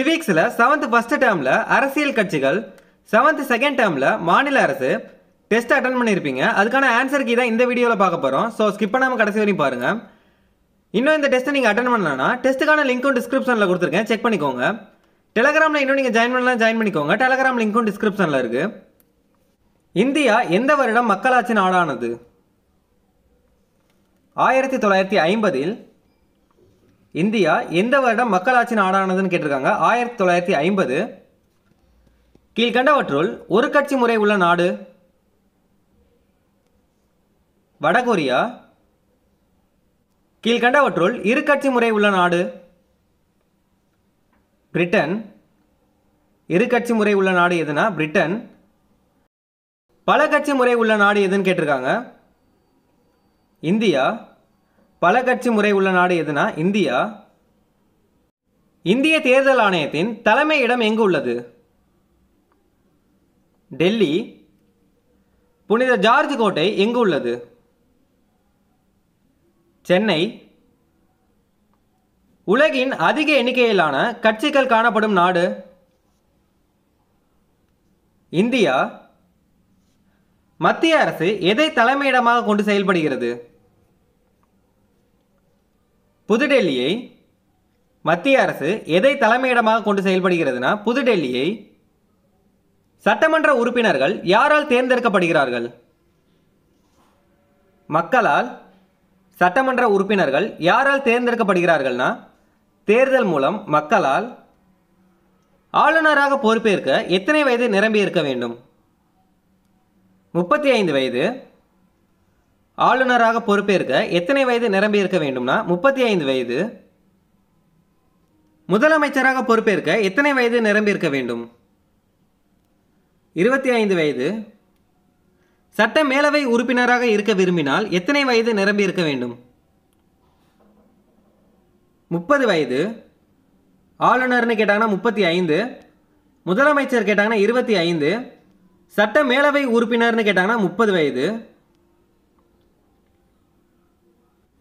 சிவிக்ஸில் seventh first டேர்மில் அரசியல் கட்சிகள் செவன்த் செகண்ட் டேர்மில் மாநில அரசு டெஸ்ட் அட்டன் பண்ணியிருப்பீங்க அதுக்கான ஆன்சர் கீ தான் இந்த வீடியோவில் பார்க்க போகிறோம் ஸோ ஸ்கிப் பண்ணாமல் கடைசி வரையும் பாருங்கள் இன்னும் இந்த டெஸ்ட்டை நீங்கள் அட்டன் பண்ணலன்னா டெஸ்ட்டுக்கான லிங்க்கும் டிஸ்கிரிப்ஷனில் கொடுத்துருக்கேன் செக் பண்ணிக்கோங்க டெலகிராமில் இன்னும் நீங்கள் ஜாயின் பண்ணலாம் ஜாயின் பண்ணிக்கோங்க டெலகிராம் லிங்க்கும் டிஸ்கிரிப்ஷனில் இருக்குது இந்தியா எந்த வருடம் மக்களாட்சி நாடானது ஆயிரத்தி தொள்ளாயிரத்தி ஐம்பதில் இந்தியா எந்த வருடம் மக்களாட்சி நாடானதுன்னு கேட்டிருக்காங்க ஆயிரத்தி தொள்ளாயிரத்தி ஐம்பது கீழ்கண்டவற்றுள் ஒரு கட்சி முறை உள்ள நாடு வடகொரியா கீழ்கண்டவற்றுள் இரு கட்சி முறை உள்ள நாடு பிரிட்டன் இரு கட்சி முறை உள்ள நாடு எதுனா பிரிட்டன் பல கட்சி முறை உள்ள நாடு எதுன்னு கேட்டிருக்காங்க இந்தியா பல கட்சி முறை உள்ள நாடு எதுனா இந்தியா இந்திய தேர்தல் ஆணையத்தின் தலைமை இடம் எங்கு உள்ளது டெல்லி புனித ஜார்ஜ் கோட்டை எங்கு உள்ளது சென்னை உலகின் அதிக எண்ணிக்கையிலான கட்சிகள் காணப்படும் நாடு இந்தியா மத்திய அரசு எதை தலைமையிடமாக கொண்டு செயல்படுகிறது புதுடெல்லியை மத்திய அரசு எதை தலைமையிடமாக கொண்டு செயல்படுகிறதுனா புதுடெல்லியை சட்டமன்ற உறுப்பினர்கள் யாரால் தேர்ந்தெடுக்கப்படுகிறார்கள் மக்களால் சட்டமன்ற உறுப்பினர்கள் யாரால் தேர்ந்தெடுக்கப்படுகிறார்கள்னா தேர்தல் மூலம் மக்களால் ஆளுநராக பொறுப்பேற்க எத்தனை வயது நிரம்பியிருக்க வேண்டும் முப்பத்தி ஐந்து வயது ஆளுநராக பொறுப்பேற்க எத்தனை வயது நிரம்பி இருக்க வேண்டும்னா முப்பத்தி ஐந்து வயது முதலமைச்சராக பொறுப்பேற்க எத்தனை வயது நிரம்பி இருக்க வேண்டும் இருபத்தி ஐந்து வயது சட்ட மேலவை உறுப்பினராக இருக்க விரும்பினால் எத்தனை வயது நிரம்பி இருக்க வேண்டும் முப்பது வயது ஆளுநர்னு கேட்டாங்கன்னா முப்பத்தி ஐந்து முதலமைச்சர் கேட்டாங்கன்னா இருபத்தி ஐந்து சட்ட மேலவை உறுப்பினர்னு கேட்டாங்கன்னா முப்பது வயது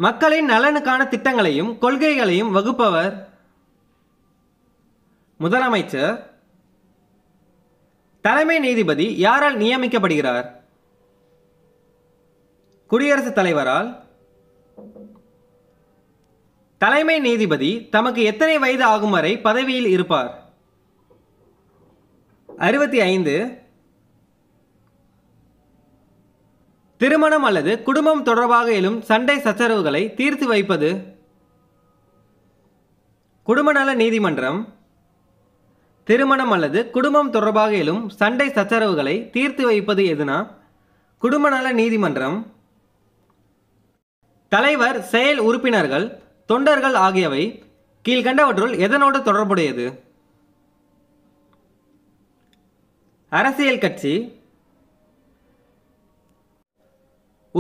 மக்களின் நலனுக்கான திட்டங்களையும் கொள்கைகளையும் வகுப்பவர் முதலமைச்சர் தலைமை நீதிபதி யாரால் நியமிக்கப்படுகிறார் குடியரசுத் தலைவரால் தலைமை நீதிபதி தமக்கு எத்தனை வயது ஆகும் வரை பதவியில் இருப்பார் அறுபத்தி ஐந்து திருமணம் அல்லது குடும்பம் தொடர்பாக எழும் சண்டை சச்சரவுகளை தீர்த்து வைப்பது குடும்பநல நீதிமன்றம் திருமணம் அல்லது குடும்பம் தொடர்பாக எழும் சண்டை சச்சரவுகளை தீர்த்து வைப்பது எதுனா குடும்பநல நீதிமன்றம் தலைவர் செயல் உறுப்பினர்கள் தொண்டர்கள் ஆகியவை கீழ்கண்டவற்றுள் எதனோடு தொடர்புடையது அரசியல் கட்சி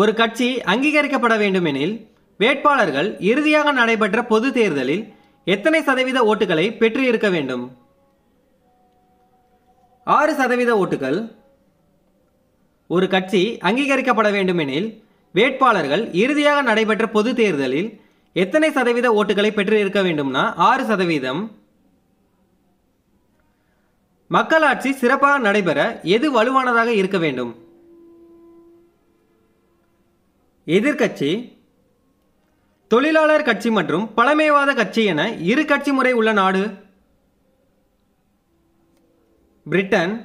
ஒரு கட்சி அங்கீகரிக்கப்பட வேண்டுமெனில் வேட்பாளர்கள் இறுதியாக நடைபெற்ற பொது தேர்தலில் எத்தனை சதவீத ஓட்டுகளை பெற்று இருக்க வேண்டும் ஆறு சதவீத ஓட்டுகள் ஒரு கட்சி அங்கீகரிக்கப்பட வேண்டுமெனில் வேட்பாளர்கள் இறுதியாக நடைபெற்ற பொது தேர்தலில் எத்தனை சதவீத ஓட்டுகளை பெற்று இருக்க வேண்டும்னா ஆறு சதவீதம் மக்களாட்சி சிறப்பாக நடைபெற எது வலுவானதாக இருக்க வேண்டும் எதிர்கட்சி தொழிலாளர் கட்சி மற்றும் பழமைவாத கட்சி என இரு கட்சி முறை உள்ள நாடு பிரிட்டன்